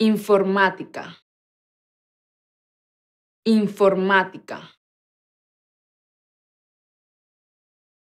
Informática. Informática.